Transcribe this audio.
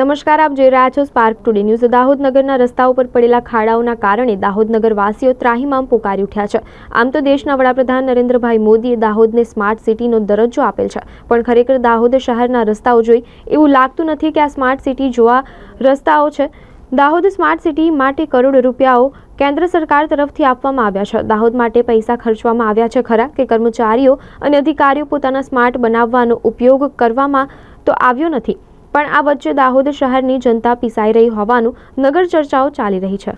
નમસ્કાર આપ જોઈ રહ્યા છો સ્પાર્ક ટુડે ન્યૂઝ દાહોદનગરના રસ્તા ઉપર પડેલા ખાડાઓના કારણે દાહોદનગરવાસીઓ ત્રાહીમામ પોકારી ઉઠ્યા છે આમ તો દેશના વડાપ્રધાન નરેન્દ્રભાઈ મોદીએ દાહોદને સ્માર્ટ સિટીનો દરજ્જો આપેલ છે પણ ખરેખર દાહોદ શહેરના રસ્તાઓ જોઈ એવું લાગતું નથી કે આ સ્માર્ટ સિટી જોવા રસ્તાઓ છે દાહોદ સ્માર્ટ સિટી માટે કરોડ રૂપિયાઓ કેન્દ્ર સરકાર તરફથી આપવામાં આવ્યા છે દાહોદ માટે પૈસા ખર્ચવામાં આવ્યા છે ખરા કે કર્મચારીઓ અને અધિકારીઓ પોતાના સ્માર્ટ બનાવવાનો ઉપયોગ કરવામાં તો આવ્યો નથી પણ આ વચ્ચે દાહોદ શહેરની જનતા પીસાઈ રહી હોવાનું નગર ચર્ચાઓ ચાલી રહી છે